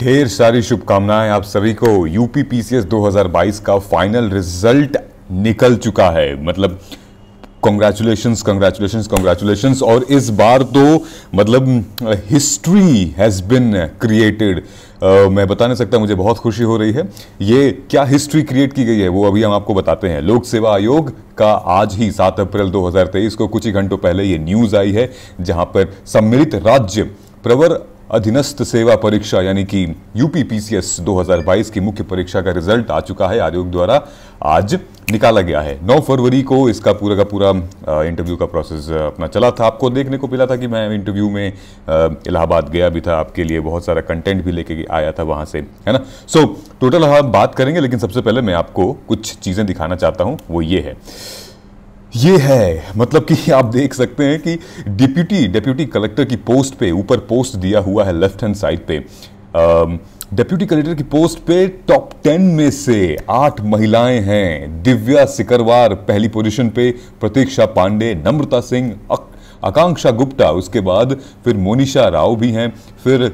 ढेर सारी शुभकामनाएं आप सभी को यूपी पीसीएस 2022 का फाइनल रिजल्ट निकल चुका है मतलब कॉन्ग्रेचुलेशन कॉन्ग्रेचुलेशन कॉन्ग्रेचुलेशन और इस बार तो मतलब हिस्ट्री हैज़ बिन क्रिएटेड मैं बता नहीं सकता मुझे बहुत खुशी हो रही है ये क्या हिस्ट्री क्रिएट की गई है वो अभी हम आपको बताते हैं लोक सेवा आयोग का आज ही 7 अप्रैल 2023 को कुछ ही घंटों पहले ये न्यूज़ आई है जहां पर सम्मिलित राज्य प्रवर अधीनस्थ सेवा परीक्षा यानी कि यूपीपीसीएस 2022 की मुख्य परीक्षा का रिजल्ट आ चुका है आयोग द्वारा आज निकाला गया है 9 फरवरी को इसका पूरा का पूरा इंटरव्यू का प्रोसेस अपना चला था आपको देखने को मिला था कि मैं इंटरव्यू में इलाहाबाद गया भी था आपके लिए बहुत सारा कंटेंट भी लेके आया था वहाँ से है ना सो so, टोटल हम बात करेंगे लेकिन सबसे पहले मैं आपको कुछ चीज़ें दिखाना चाहता हूँ वो ये है ये है मतलब कि आप देख सकते हैं कि डिप्यूटी डिप्यूटी कलेक्टर की पोस्ट पे ऊपर पोस्ट दिया हुआ है लेफ्ट हैंड साइड पे डिप्यूटी कलेक्टर की पोस्ट पे टॉप टेन में से आठ महिलाएं हैं दिव्या सिकरवार पहली पोजीशन पे प्रतीक्षा पांडे नम्रता सिंह आकांक्षा गुप्ता उसके बाद फिर मोनिशा राव भी हैं फिर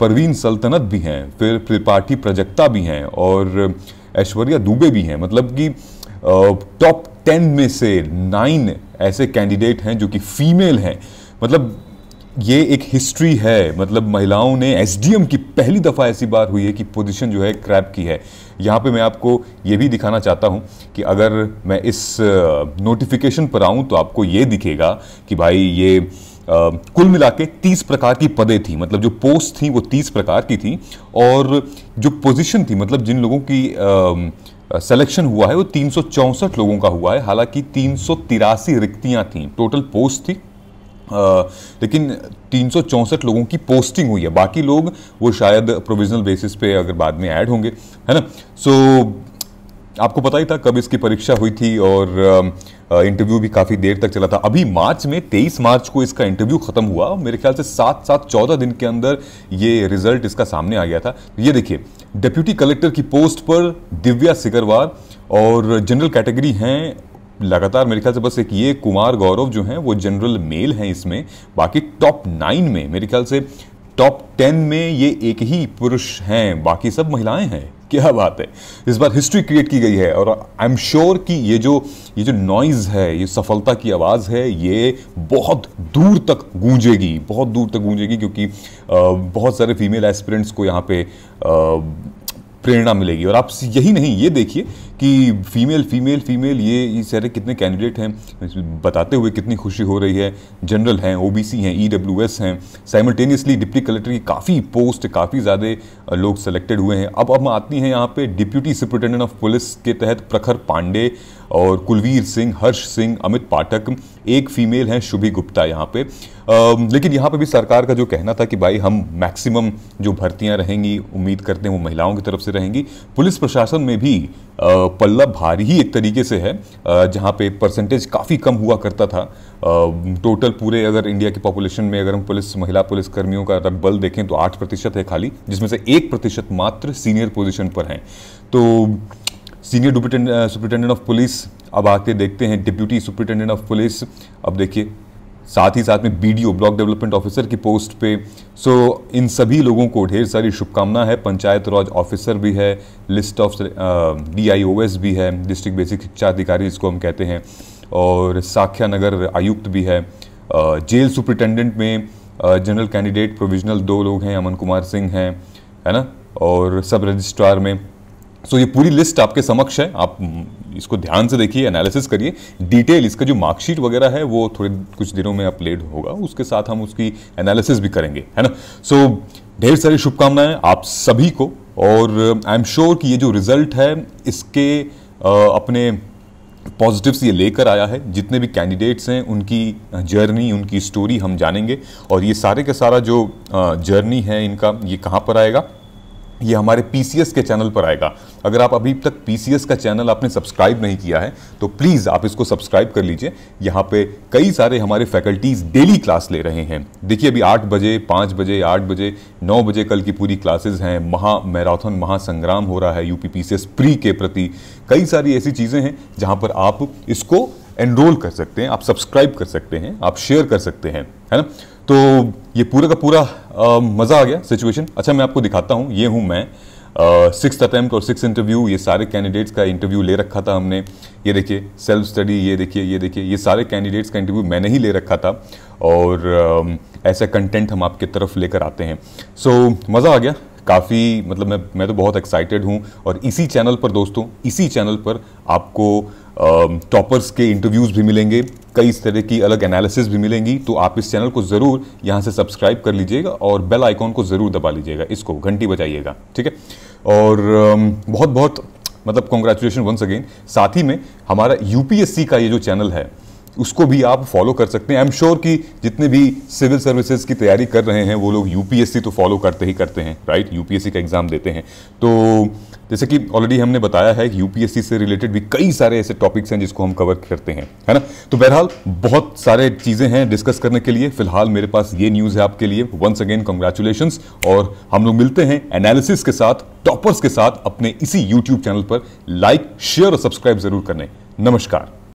परवीन सल्तनत भी हैं फिर त्रिपाठी प्रजक्ता भी हैं और ऐश्वर्या दुबे भी हैं मतलब कि टॉप टेन में से नाइन ऐसे कैंडिडेट हैं जो कि फीमेल हैं मतलब ये एक हिस्ट्री है मतलब महिलाओं ने एसडीएम की पहली दफ़ा ऐसी बात हुई है कि पोजीशन जो है क्रैप की है यहाँ पे मैं आपको ये भी दिखाना चाहता हूँ कि अगर मैं इस नोटिफिकेशन पर आऊँ तो आपको ये दिखेगा कि भाई ये आ, कुल मिला के तीस प्रकार की पदें थी मतलब जो पोस्ट थी वो तीस प्रकार की थी और जो पोजीशन थी मतलब जिन लोगों की आ, सिलेक्शन हुआ है वो तीन लोगों का हुआ है हालांकि तीन रिक्तियां थीं टोटल पोस्ट थी आ, लेकिन तीन लोगों की पोस्टिंग हुई है बाकी लोग वो शायद प्रोविजनल बेसिस पे अगर बाद में ऐड होंगे है ना सो so, आपको पता ही था कब इसकी परीक्षा हुई थी और इंटरव्यू भी काफ़ी देर तक चला था अभी मार्च में 23 मार्च को इसका इंटरव्यू ख़त्म हुआ मेरे ख्याल से सात सात चौदह दिन के अंदर ये रिजल्ट इसका सामने आ गया था तो ये देखिए डिप्यूटी कलेक्टर की पोस्ट पर दिव्या सिकरवार और जनरल कैटेगरी हैं लगातार मेरे ख्याल से बस एक ये कुमार गौरव जो हैं वो जनरल मेल हैं इसमें बाकी टॉप नाइन में मेरे ख्याल से टॉप टेन में ये एक ही पुरुष हैं बाकी सब महिलाएं हैं क्या बात है इस बार हिस्ट्री क्रिएट की गई है और आई एम श्योर कि ये जो ये जो नॉइज़ है ये सफलता की आवाज़ है ये बहुत दूर तक गूंजेगी बहुत दूर तक गूंजेगी क्योंकि बहुत सारे फीमेल एस्पिरेंट्स को यहाँ पे प्रेरणा मिलेगी और आप यही नहीं ये देखिए कि फ़ीमेल फ़ीमेल फ़ीमेल ये ये सारे कितने कैंडिडेट हैं बताते हुए कितनी खुशी हो रही है जनरल हैं ओ हैं ई e हैं साइमल्टेनियसली डिप्टी कलेक्टर की काफ़ी पोस्ट काफ़ी ज़्यादा लोग सेलेक्टेड हुए हैं अब अब आती हैं यहाँ पे डिप्यूटी सुप्रिटेंडेंट ऑफ पुलिस के तहत प्रखर पांडे और कुलवीर सिंह हर्ष सिंह अमित पाठक एक फ़ीमेल हैं शुभी गुप्ता यहाँ पे आ, लेकिन यहाँ पे भी सरकार का जो कहना था कि भाई हम मैक्सिमम जो भर्तियाँ रहेंगी उम्मीद करते हैं वो महिलाओं की तरफ से रहेंगी पुलिस प्रशासन में भी पल्ला भारी ही एक तरीके से है जहाँ पे परसेंटेज काफ़ी कम हुआ करता था टोटल पूरे अगर इंडिया की पॉपुलेशन में अगर हम पुलिस महिला पुलिस कर्मियों का अगर बल देखें तो आठ प्रतिशत है खाली जिसमें से एक प्रतिशत मात्र सीनियर पोजीशन पर हैं तो सीनियर सुप्रिंटेंडेंट ऑफ पुलिस अब आके देखते हैं डिप्यूटी सुपरिटेंडेंट ऑफ पुलिस अब देखिए साथ ही साथ में बी ब्लॉक डेवलपमेंट ऑफिसर की पोस्ट पे सो so, इन सभी लोगों को ढेर सारी शुभकामना है पंचायत राज ऑफिसर भी है लिस्ट ऑफ डी भी है डिस्ट्रिक्ट बेसिक शिक्षा अधिकारी जिसको हम कहते हैं और साख्या नगर आयुक्त भी है जेल सुप्रिटेंडेंट में जनरल कैंडिडेट प्रोविजनल दो लोग हैं अमन कुमार सिंह हैं है ना और सब रजिस्ट्रार में सो so, ये पूरी लिस्ट आपके समक्ष है आप इसको ध्यान से देखिए एनालिसिस करिए डिटेल इसका जो मार्कशीट वगैरह है वो थोड़े कुछ दिनों में अपलेट होगा उसके साथ हम उसकी एनालिसिस भी करेंगे है ना सो ढेर सारी शुभकामनाएं आप सभी को और आई एम श्योर कि ये जो रिजल्ट है इसके आ, अपने पॉजिटिव्स ये लेकर आया है जितने भी कैंडिडेट्स हैं उनकी जर्नी उनकी स्टोरी हम जानेंगे और ये सारे का सारा जो जर्नी है इनका ये कहाँ पर आएगा ये हमारे पी के चैनल पर आएगा अगर आप अभी तक पी का चैनल आपने सब्सक्राइब नहीं किया है तो प्लीज़ आप इसको सब्सक्राइब कर लीजिए यहाँ पे कई सारे हमारे फैकल्टीज़ डेली क्लास ले रहे हैं देखिए अभी आठ बजे पाँच बजे आठ बजे नौ बजे कल की पूरी क्लासेज हैं महा मैराथन महासंग्राम हो रहा है यू पी प्री के प्रति कई सारी ऐसी चीज़ें हैं जहाँ पर आप इसको एनरोल कर सकते हैं आप सब्सक्राइब कर सकते हैं आप शेयर कर सकते हैं है ना तो ये पूरा का पूरा आ, मज़ा आ गया सिचुएशन अच्छा मैं आपको दिखाता हूँ ये हूँ मैं सिक्स अटैम्प्ट और सिक्स इंटरव्यू ये सारे कैंडिडेट्स का इंटरव्यू ले रखा था हमने ये देखिए सेल्फ स्टडी ये देखिए ये देखिए ये सारे कैंडिडेट्स का इंटरव्यू मैंने ही ले रखा था और ऐसा कंटेंट हम आपके तरफ लेकर आते हैं सो so, मज़ा आ गया काफ़ी मतलब मैं मैं तो बहुत एक्साइटेड हूँ और इसी चैनल पर दोस्तों इसी चैनल पर आपको टॉपर्स के इंटरव्यूज़ भी मिलेंगे कई इस तरह की अलग एनालिसिस भी मिलेंगी तो आप इस चैनल को ज़रूर यहाँ से सब्सक्राइब कर लीजिएगा और बेल आइकॉन को ज़रूर दबा लीजिएगा इसको घंटी बजाइएगा ठीक है और बहुत बहुत मतलब कॉन्ग्रेचुलेशन वंस अगेन साथ ही में हमारा यूपीएससी का ये जो चैनल है उसको भी आप फॉलो कर सकते हैं आई एम श्योर कि जितने भी सिविल सर्विसेज की तैयारी कर रहे हैं वो लोग यूपीएससी तो फॉलो करते ही करते हैं राइट यूपीएससी का एग्ज़ाम देते हैं तो जैसे कि ऑलरेडी हमने बताया है कि यूपीएससी से रिलेटेड भी कई सारे ऐसे टॉपिक्स हैं जिसको हम कवर करते हैं है ना तो बहरहाल बहुत सारे चीज़ें हैं डिस्कस करने के लिए फिलहाल मेरे पास ये न्यूज़ है आपके लिए वंस अगेन कॉन्ग्रेचुलेशन और हम लोग मिलते हैं एनालिसिस के साथ टॉपर्स के साथ अपने इसी यूट्यूब चैनल पर लाइक शेयर और सब्सक्राइब जरूर करें नमस्कार